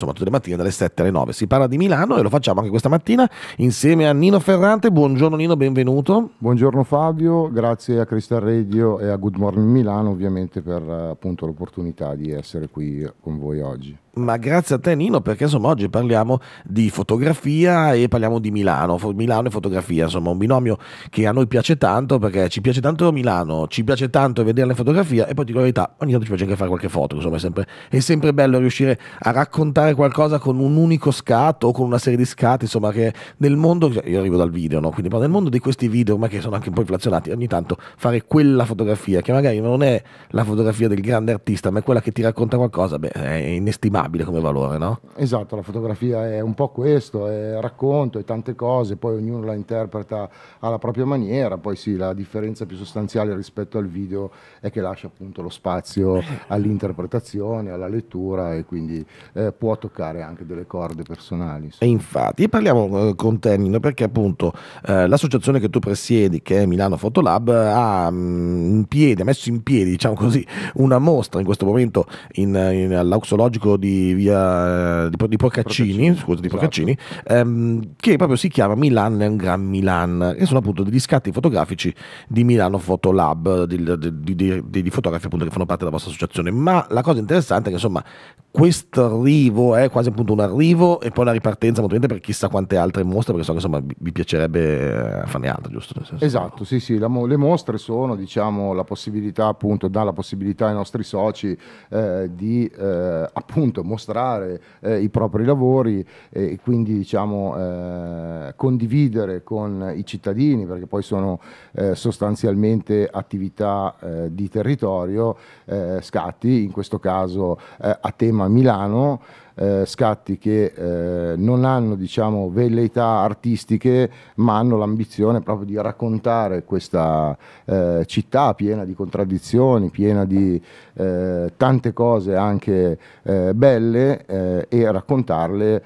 insomma tutte le mattine dalle 7 alle 9. Si parla di Milano e lo facciamo anche questa mattina insieme a Nino Ferrante. Buongiorno Nino, benvenuto. Buongiorno Fabio, grazie a Crystal Radio e a Good Morning Milano ovviamente per eh, appunto, l'opportunità di essere qui con voi oggi. Ma grazie a te Nino perché insomma oggi parliamo di fotografia e parliamo di Milano, Milano e fotografia, insomma un binomio che a noi piace tanto perché ci piace tanto Milano, ci piace tanto vedere le fotografie e poi di verità ogni tanto ci piace anche fare qualche foto, insomma è sempre, è sempre bello riuscire a raccontare fare qualcosa con un unico scatto o con una serie di scatti, insomma, che nel mondo, io arrivo dal video, no? quindi ma nel mondo di questi video, ma che sono anche un po' inflazionati, ogni tanto fare quella fotografia, che magari non è la fotografia del grande artista, ma è quella che ti racconta qualcosa, beh, è inestimabile come valore, no? Esatto, la fotografia è un po' questo, è racconto, è tante cose, poi ognuno la interpreta alla propria maniera, poi sì, la differenza più sostanziale rispetto al video è che lascia appunto lo spazio eh. all'interpretazione, alla lettura e quindi eh, può toccare anche delle corde personali. E infatti, e parliamo eh, con te Nino perché appunto eh, l'associazione che tu presiedi, che è Milano Photolab ha, mh, mm, piedi, ha messo in piedi, diciamo così, una mostra in questo momento in, in, all'auxologico di, via, eh, di, di Procaccini, Procaccini, scusa, di Procaccini esatto. ehm, che proprio si chiama Milan è gran Milan, e sono appunto degli scatti fotografici di Milano Fotolab, di, di, di fotografi appunto che fanno parte della vostra associazione. Ma la cosa interessante è che insomma questo arrivo è quasi appunto un arrivo e poi una ripartenza molto per chissà quante altre mostre, perché so che insomma vi piacerebbe eh, farne altre, giusto? Esatto, sì, sì, mo- le mostre sono diciamo la possibilità appunto, dà la possibilità ai nostri soci eh, di eh, appunto mostrare eh, i propri lavori e quindi diciamo eh, condividere con i cittadini, perché poi sono eh, sostanzialmente attività di territorio, scatti, in questo caso a tema Milano eh, scatti che eh, non hanno diciamo, velleità artistiche ma hanno l'ambizione proprio di raccontare questa eh, città piena di contraddizioni, piena di eh, tante cose anche eh, belle eh, e raccontarle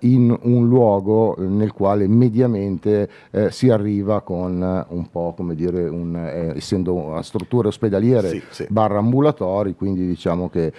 in un luogo nel quale mediamente si arriva con un po' come dire, un, essendo strutture ospedaliere sì, sì. barra ambulatori, quindi diciamo che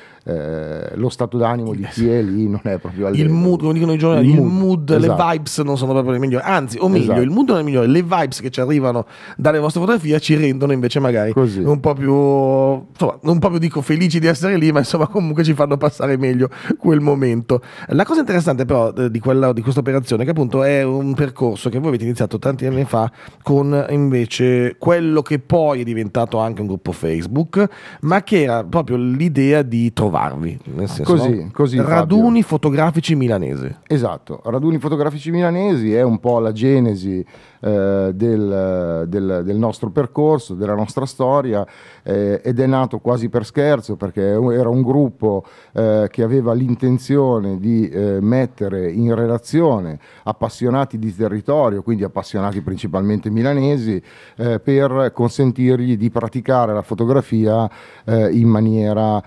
lo stato d'animo di chi energie lì non è proprio al il mood, come dicono i giornali, il, il mood, mood esatto. le vibes non sono proprio le migliori. Anzi, o meglio, esatto. il mood non è migliore, le vibes che ci arrivano dalle vostre fotografie ci rendono invece magari Così. un po' più insomma, non proprio dico felici di essere lì, ma insomma comunque ci fanno passare meglio quel momento. La cosa interessante però eh, di, quella, di questa operazione è che appunto è un percorso che voi avete iniziato tanti anni fa con invece quello che poi è diventato anche un gruppo Facebook, ma che era proprio l'idea di trovarvi, nel senso così, no? così Raduni Fotografici Milanesi. Esatto, Raduni Fotografici Milanesi è un po' la genesi eh, del, del, del, nostro percorso, della nostra storia eh, ed è nato quasi per scherzo perché era un gruppo eh, che aveva l'intenzione di eh, mettere in relazione appassionati di territorio, quindi appassionati principalmente milanesi, eh, per consentirgli di praticare la fotografia eh, in maniera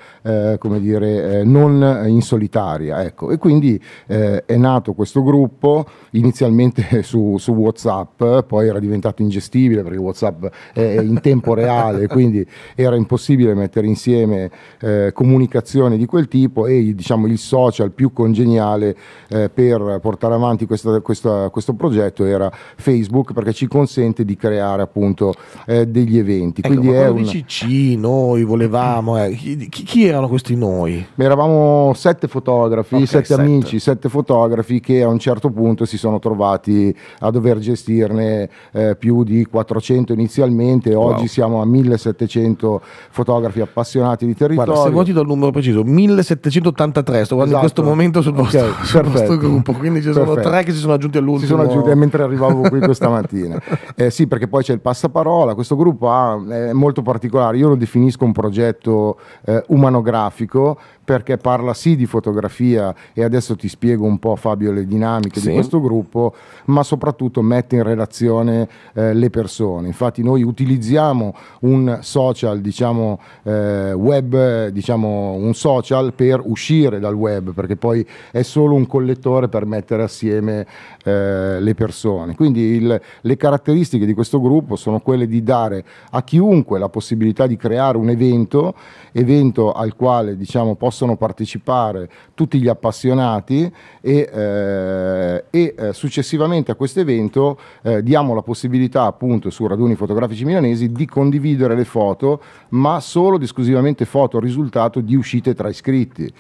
come dire, non in solitaria. Ecco. E quindi è nato questo gruppo inizialmente su, su WhatsApp eh, poi era diventato ingestibile perché WhatsApp è in tempo reale, quindi era impossibile mettere insieme eh, comunicazioni di quel tipo e diciamo, il social più congeniale eh, per portare avanti questa, questa, questo progetto era Facebook perché ci consente di creare appunto eh, degli eventi. Ecco, quindi è un... CC, noi volevamo, eh, chi, chi, erano questi noi? Beh, eravamo sette fotografi, okay, sette, sette amici, sette fotografi che a un certo punto si sono trovati a dover gestire averne eh, più di 400 inizialmente, oggi wow. siamo a 1700 fotografi appassionati di territorio. Guarda, se vuoi ti do il numero preciso, 1783, sto guardando esatto. in questo momento sul vostro, okay, sul vostro gruppo, quindi ci sono perfetto. tre che si sono aggiunti all'ultimo. Si sono aggiunti eh, mentre arrivavo qui questa mattina. Eh, sì, perché poi c'è il passaparola, questo gruppo ha, è molto particolare, io lo definisco un progetto eh, umanografico perché parla sì di fotografia e adesso ti spiego un po' Fabio le dinamiche sì. di questo gruppo, ma soprattutto mette in relazione eh, le persone. Infatti noi utilizziamo un social, diciamo eh, web, diciamo un social per uscire dal web, perché poi è solo un collettore per mettere assieme eh, le persone. Quindi il, le caratteristiche di questo gruppo sono quelle di dare a chiunque la possibilità di creare un evento, evento al quale diciamo possono partecipare tutti gli appassionati e, eh, e eh, successivamente a questo evento eh, diamo la possibilità appunto su Raduni Fotografici Milanesi di condividere le foto ma solo ed esclusivamente foto risultato di uscite tra iscritti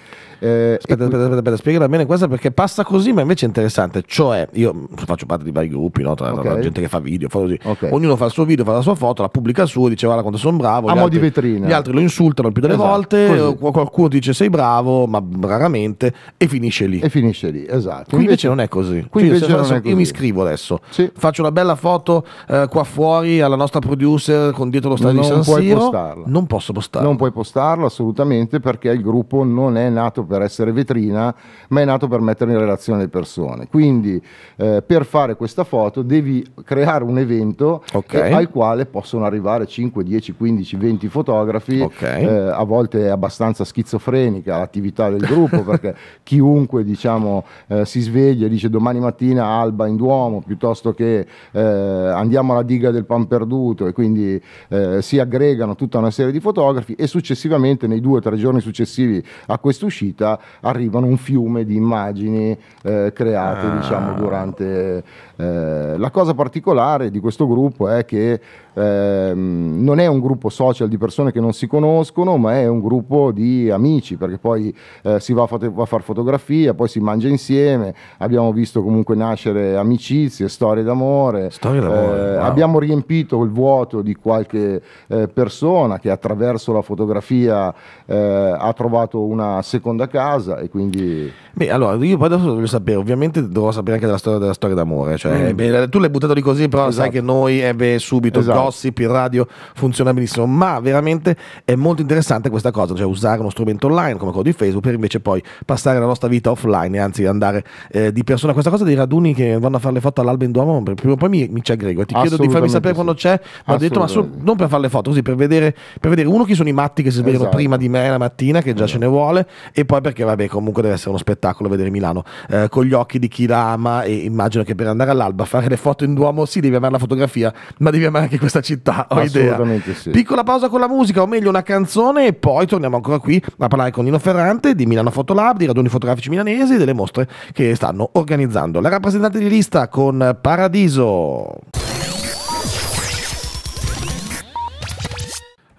eh, aspetta, aspetta, aspetta, aspetta, spiegala bene questa perché passa così, ma invece è interessante. Cioè, io faccio parte di vari gruppi, no? tra okay. la gente che fa video, fa così. Okay. Ognuno fa il suo video, fa la sua foto, la pubblica sua, dice guarda quanto sono bravo. A mo' di vetrina. Gli altri lo insultano più delle esatto, volte, così. qualcuno dice sei bravo, ma raramente, e finisce lì. E finisce lì, esatto. Qui invece, invece non è così. Qui cioè, non adesso, è così. Io mi iscrivo adesso, sì. faccio una bella foto eh, qua fuori alla nostra producer con dietro lo stadio di San Siro. Postarla. Non posso postarla. Non puoi postarlo assolutamente perché il gruppo non è nato per per essere vetrina, ma è nato per mettere in relazione le persone. Quindi eh, per fare questa foto devi creare un evento okay. Eh, al quale possono arrivare 5, 10, 15, 20 fotografi, okay. eh, a volte è abbastanza schizofrenica l'attività del gruppo perché chiunque diciamo, eh, si sveglia e dice domani mattina alba in Duomo piuttosto che eh, andiamo alla diga del pan perduto e quindi eh, si aggregano tutta una serie di fotografi e successivamente nei due o tre giorni successivi a questa uscita vita arrivano un fiume di immagini eh, create ah. diciamo durante eh, la cosa particolare di questo gruppo è che eh, non è un gruppo social di persone che non si conoscono, ma è un gruppo di amici, perché poi eh, si va a, foto- va a fare fotografia, poi si mangia insieme, abbiamo visto comunque nascere amicizie, storie d'amore. Storie d'amore eh, wow. Abbiamo riempito il vuoto di qualche eh, persona che attraverso la fotografia eh, ha trovato una seconda casa e quindi... Beh, allora, io poi adesso voglio sapere, ovviamente dovrò sapere anche della storia, della storia d'amore, cioè, mm. beh, tu l'hai buttato di così, però esatto. sai che noi ebbe eh, subito esatto gossip, in radio funziona benissimo, ma veramente è molto interessante questa cosa, cioè usare uno strumento online come quello di Facebook per invece poi passare la nostra vita offline e anzi andare eh, di persona. Questa cosa dei raduni che vanno a fare le foto all'alba in Duomo, prima o poi mi, mi ci aggrego e ti chiedo di farmi sapere quando c'è, ma ho detto ma su, non per fare le foto, così per vedere, per vedere uno chi sono i matti che si svegliano esatto. prima di me la mattina, che già esatto. ce ne vuole, e poi perché vabbè comunque deve essere uno spettacolo vedere Milano eh, con gli occhi di chi la ama e immagino che per andare all'alba fare le foto in Duomo sì devi amare la fotografia, ma devi amare anche questo questa città, ho idea. Sì. Piccola pausa con la musica, o meglio una canzone, e poi torniamo ancora qui a parlare con Nino Ferrante di Milano Fotolab, di raduni fotografici milanesi e delle mostre che stanno organizzando. La rappresentante di lista con Paradiso.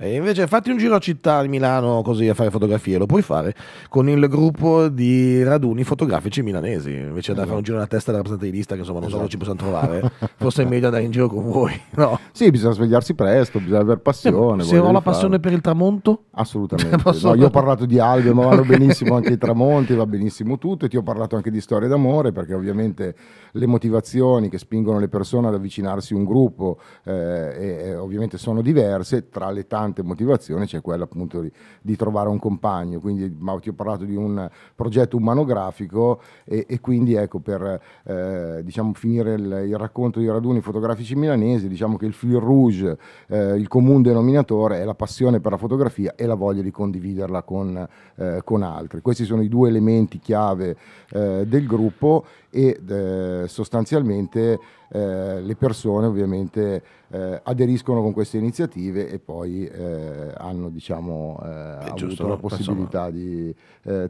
E invece fatti un giro a città di Milano così a fare fotografie, lo puoi fare con il gruppo di raduni fotografici milanesi, invece esatto. da fare un giro alla testa della rappresentante di lista che insomma non esatto. so dove ci possiamo esatto. trovare, forse è meglio andare in giro con voi. No. Sì, bisogna svegliarsi presto, bisogna avere passione. Se, ho la passione per il tramonto? Assolutamente. no, io ho parlato di albe, ma vanno benissimo anche i tramonti, va benissimo tutto e ti ho parlato anche di storie d'amore perché ovviamente le motivazioni che spingono le persone ad avvicinarsi a un gruppo eh, e, ovviamente sono diverse tra le tante importante motivazione, cioè quella appunto di, di trovare un compagno. Quindi ma ti ho parlato di un progetto umanografico e, e quindi ecco per eh, diciamo, finire il, il, racconto di raduni fotografici milanesi, diciamo che il fil rouge, eh, il comune denominatore è la passione per la fotografia e la voglia di condividerla con, eh, con altri. Questi sono i due elementi chiave eh, del gruppo e eh, sostanzialmente eh, le persone ovviamente eh, aderiscono con queste iniziative e poi eh, hanno diciamo, eh, eh, avuto giusto, la possibilità di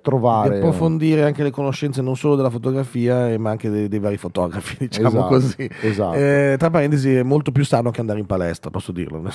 trovare... Di approfondire anche le conoscenze non solo della fotografia ma anche dei, dei vari fotografi, diciamo esatto, così. Esatto. tra parentesi è molto più sano che andare in palestra, posso dirlo,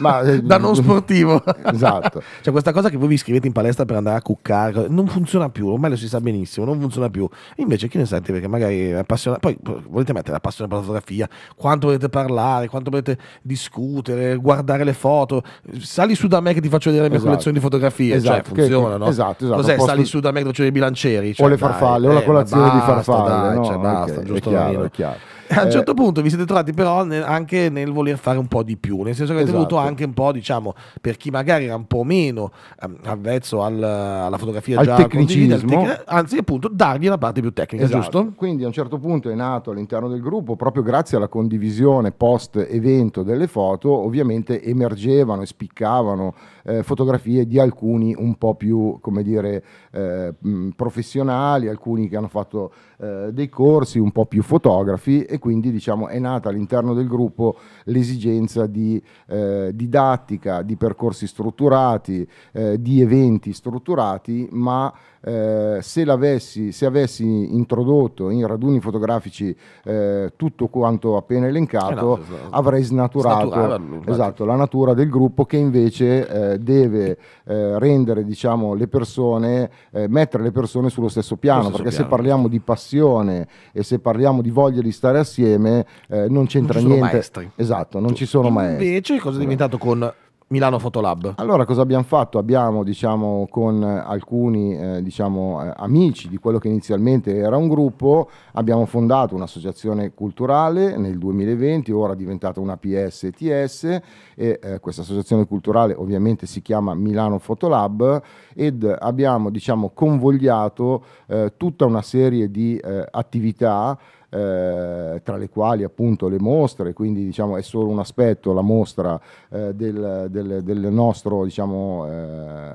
ma, da non sportivo. esatto. cioè questa cosa che voi vi iscrivete in palestra per andare a cuccare, non funziona più, o meglio si sa benissimo, non funziona più. Invece chi ne sa, deve perché magari appassiona, poi volete mettere la passione per la fotografia, quanto volete parlare, quanto volete discutere, guardare le foto, sali su da me che ti faccio vedere la mia esatto. collezione di fotografie, cioè, esatto, cioè funziona, che, no? Esatto, esatto. Cos'è, posso... sali su da me che ti faccio vedere i bilancieri? Cioè, o le cioè, farfalle, dai, o la eh, colazione eh, basta, di farfalle, dai, no, cioè, basta, okay, giusto è chiaro, è chiaro. Eh, a un certo eh. punto vi siete trovati però anche nel voler fare un po' di più, nel senso che avete esatto. anche un po', diciamo, per chi magari era un po' meno ehm, avvezzo al, alla fotografia al già tecnicismo, tec- anzi appunto dargli la parte più tecnica, esatto. giusto? Quindi a un certo punto è nato all'interno del gruppo, proprio grazie alla condivisione post evento delle foto, ovviamente emergevano e spiccavano eh, fotografie di alcuni un po' più, come dire, eh, professionali, alcuni che hanno fatto eh, dei corsi, un po' più fotografi e quindi diciamo, è nata all'interno del gruppo l'esigenza di eh, didattica, di percorsi strutturati, eh, di eventi strutturati, ma eh, se, se, avessi introdotto in raduni fotografici eh, tutto quanto appena elencato, eh no, esatto. avrei snaturato eh, esatto, la natura del gruppo che invece eh, deve eh, rendere diciamo, le persone, mettere le persone sullo stesso piano, stesso perché piano. se parliamo di passione e se parliamo di voglia di stare assieme, assieme eh, non c'entra non niente. Maestri. Esatto, non tu, ci sono maestri. Invece cosa è diventato con Milano Fotolab. Allora cosa abbiamo fatto? Abbiamo diciamo, con eh, alcuni eh, diciamo, eh, amici di quello che inizialmente era un gruppo, abbiamo fondato un'associazione culturale nel 2020, ora è diventata una PSTS e eh, questa associazione culturale ovviamente si chiama Milano Fotolab ed abbiamo diciamo, convogliato eh, tutta una serie di eh, attività eh, tra le quali appunto le mostre, quindi diciamo è solo un aspetto la mostra eh, del, del, del, nostro, diciamo,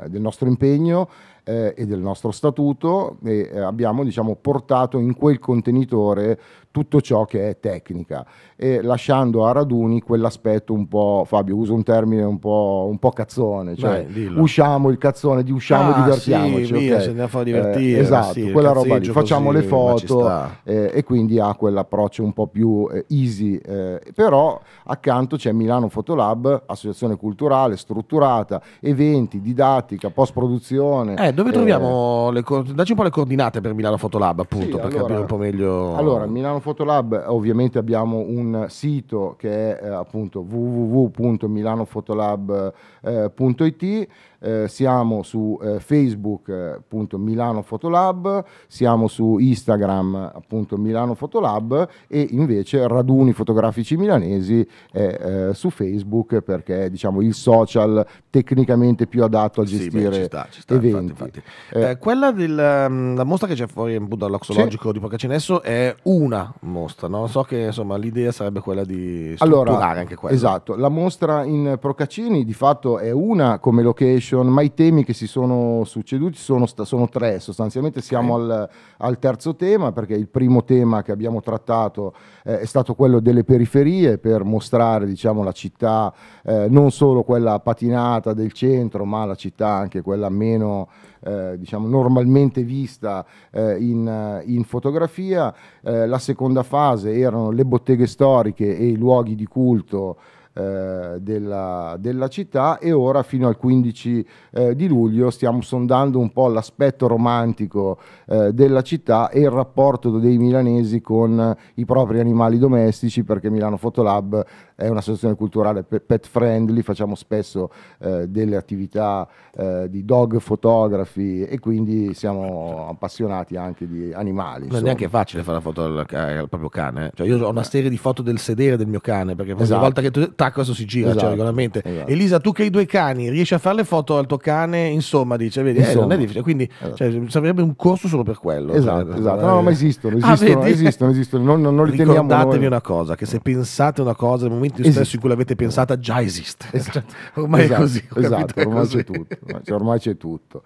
eh, del nostro impegno eh, e del nostro statuto e eh, abbiamo diciamo, portato in quel contenitore tutto ciò che è tecnica e lasciando a Raduni quell'aspetto un po', Fabio uso un termine un po', un po cazzone, cioè Beh, usciamo il cazzone di usciamo ah, divertiamoci. Sì, okay. via, se andiamo a fare divertire. Eh, esatto, sì, quella roba lì, facciamo così, le foto eh, e quindi ha quell'approccio un po' più eh, easy, eh, però accanto c'è Milano Fotolab, associazione culturale, strutturata, eventi, didattica, post produzione. Eh, dove eh, troviamo le Dacci un po' le coordinate per Milano Fotolab, appunto, sì, per allora, capire un po' meglio. Allora, Milano Fotolab, ovviamente abbiamo un sito che è eh, appunto www.milanofotolab.it eh, siamo su eh, Facebook eh, appunto Milano Fotolab, siamo su Instagram appunto Milano Fotolab e invece Raduni Fotografici Milanesi eh, su Facebook perché è diciamo, il social tecnicamente più adatto a sì, gestire beh, ci sta, ci sta, eventi. Infatti, infatti. Eh, quella della mm, mostra che c'è fuori appunto all'Oxologico sì. di Porcacinesso è una mostra, non so che insomma l'idea sarebbe quella di strutturare allora, anche quella. Esatto, la mostra in Procaccini di fatto è una come location discussion, ma i temi che si sono succeduti sono, sono tre, sostanzialmente siamo okay. al, al, terzo tema perché il primo tema che abbiamo trattato eh, è stato quello delle periferie per mostrare diciamo, la città eh, non solo quella patinata del centro ma la città anche quella meno eh, diciamo, normalmente vista eh, in, in, fotografia. Eh, la seconda fase erano le botteghe storiche e i luoghi di culto eh, della, della, città e ora fino al 15 eh, di luglio stiamo sondando un po' l'aspetto romantico eh, della città e il rapporto dei milanesi con i propri animali domestici perché Milano Fotolab è un'associazione culturale pet friendly, facciamo spesso eh, delle attività eh, di dog fotografi e quindi siamo appassionati anche di animali. Non è neanche facile fare la foto al, al proprio cane, eh. cioè io ho una serie di foto del sedere del mio cane perché esatto. una volta che tu attacco adesso si gira, cioè, esatto, cioè, regolarmente. Esatto. Elisa, tu che hai due cani, riesci a fare le foto al tuo cane? Insomma, dice, vedi, insomma. Eh, non è difficile. Quindi esatto. cioè, sarebbe un corso solo per quello. Esatto, cioè, esatto. esatto. No, ma esistono, ah, esistono, ah, esistono, esistono. Non, non, non li Ricordatevi teniamo noi. una cosa, che se pensate una cosa, nel momento esiste. stesso in cui l'avete pensata, già esiste. Esatto. Cioè, ormai è esatto, così. Esatto, ormai, così. C'è tutto, cioè, ormai c'è tutto.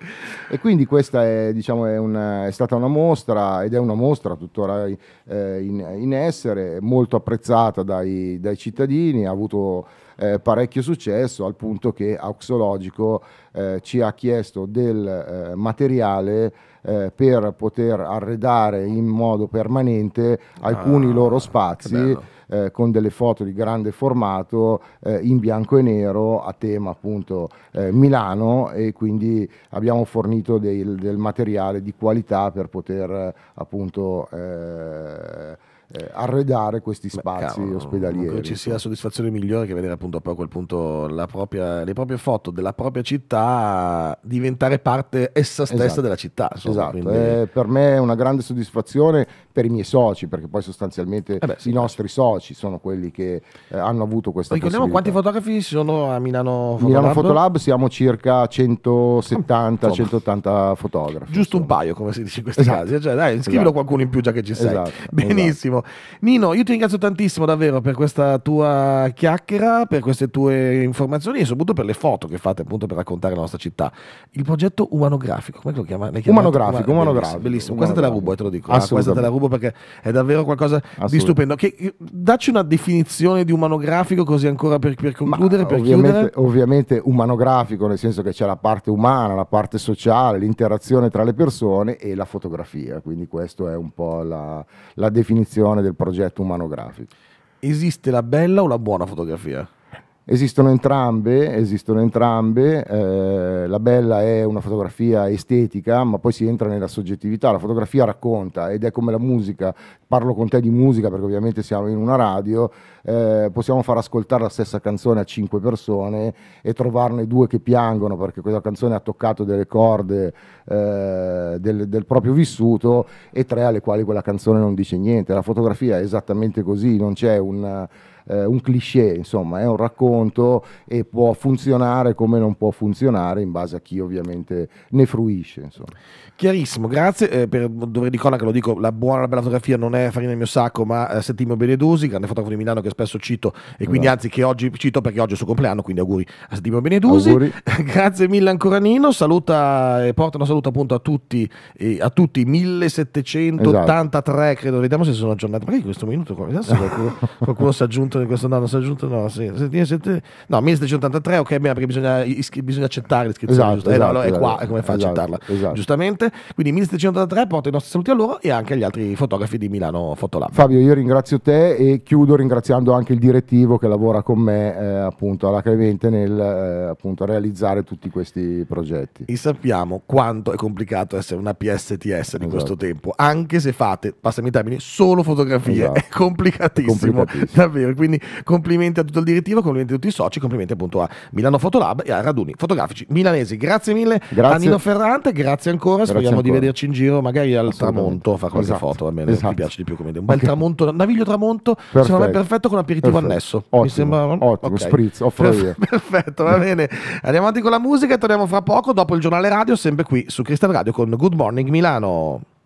E quindi questa è, diciamo, è, una, è, stata una mostra, ed è una mostra tuttora eh, in, in, essere, molto apprezzata dai, dai cittadini, ha avuto eh, parecchio successo al punto che Auxologico eh, ci ha chiesto del eh, materiale eh, per poter arredare in modo permanente alcuni ah, loro spazi eh, con delle foto di grande formato eh, in bianco e nero a tema appunto eh, Milano e quindi abbiamo fornito del, del, materiale di qualità per poter eh, appunto eh, arredare questi spazi Beh, ospedalieri. Non ci sia soddisfazione migliore che vedere appunto poi a quel punto propria, le proprie foto della propria città diventare parte essa stessa esatto. della città. So, esatto, quindi... eh, per me è una grande soddisfazione per i miei soci, perché poi sostanzialmente eh beh, sì, i certo. nostri soci sono quelli che eh, hanno avuto questa Ricordiamo quanti fotografi ci sono a Milano Fotolab? Milano Fotolab siamo circa 170-180 fotografi. Giusto insomma. un paio, come si dice in questi esatto. casi. Eh, cioè, dai, scrivilo esatto. qualcuno in più già che ci sei. Esatto, Benissimo davvero. Nino, io ti ringrazio tantissimo davvero per questa tua chiacchiera, per queste tue informazioni e soprattutto per le foto che fate appunto per raccontare la nostra città. Il progetto umanografico, come lo chiama? Umanografico, umanografico. Bellissimo, questa te la rubo, eh, te lo dico. Ah, questa te la rubo perché è davvero qualcosa di stupendo. Che, dacci una definizione di umanografico così ancora per, per concludere, Ma, per ovviamente, Ovviamente umanografico, nel senso che c'è la parte umana, la parte sociale, l'interazione tra le persone e la fotografia, quindi questa è un po' la, la definizione realizzazione del progetto umanografico. Esiste la bella o la buona fotografia? Esistono entrambe, esistono entrambe. Eh, la bella è una fotografia estetica, ma poi si entra nella soggettività. La fotografia racconta ed è come la musica. Parlo con te di musica perché ovviamente siamo in una radio. Eh, possiamo far ascoltare la stessa canzone a cinque persone e trovarne due che piangono perché quella canzone ha toccato delle corde eh, del, del proprio vissuto e tre alle quali quella canzone non dice niente. La fotografia è esattamente così, non c'è un eh, un cliché, insomma, è un racconto e può funzionare come non può funzionare in base a chi ovviamente ne fruisce. Insomma. Chiarissimo, grazie eh, per dovere di che lo dico, la buona la bella fotografia non è farina del mio sacco, ma eh, Settimio Benedusi, grande fotografo di Milano che spesso cito e quindi no. Esatto. anzi che oggi cito perché oggi è il suo compleanno, quindi auguri a Settimio Benedusi. Auguri. grazie mille ancora Nino, saluta e porta una saluta appunto a tutti, eh, a tutti 1783 esatto. credo, vediamo se sono aggiornati, perché in questo minuto qualcuno, qualcuno si è aggiunto di questo no, non si è aggiunto, no, sì. no 1783, ok, bisogna, bisogna accettare l'iscrizione, esatto, Esatto, eh, no, esatto, è esatto, qua, è come fa a esatto, accettarla, esatto. giustamente. Quindi 1783 porta i nostri saluti a loro e anche agli altri fotografi di Milano Fotolab. Fabio, io ringrazio te e chiudo ringraziando anche il direttivo che lavora con me eh, appunto alla Clemente nel eh, appunto realizzare tutti questi progetti. E sappiamo quanto è complicato essere una PSTS in questo tempo, anche se fate, passami i termini, solo fotografie, è complicatissimo, è complicatissimo. davvero. Quindi quindi complimenti a tutto il direttivo, complimenti a tutti i soci, complimenti appunto a Milano Fotolab e a Raduni Fotografici Milanesi. Grazie mille grazie. a Nino Ferrante, grazie ancora, grazie speriamo ancora. di vederci in giro magari al tramonto a fare qualche esatto. foto, almeno esatto. mi piace di più come Un bel okay. tramonto, naviglio tramonto, perfetto. secondo me perfetto con aperitivo perfetto. annesso. Ottimo, mi sembra ottimo, okay. spritz, offro io. Perfetto, va bene. Andiamo avanti con la musica e torniamo fra poco dopo il giornale radio sempre qui su Cristal Radio con Good Morning Milano.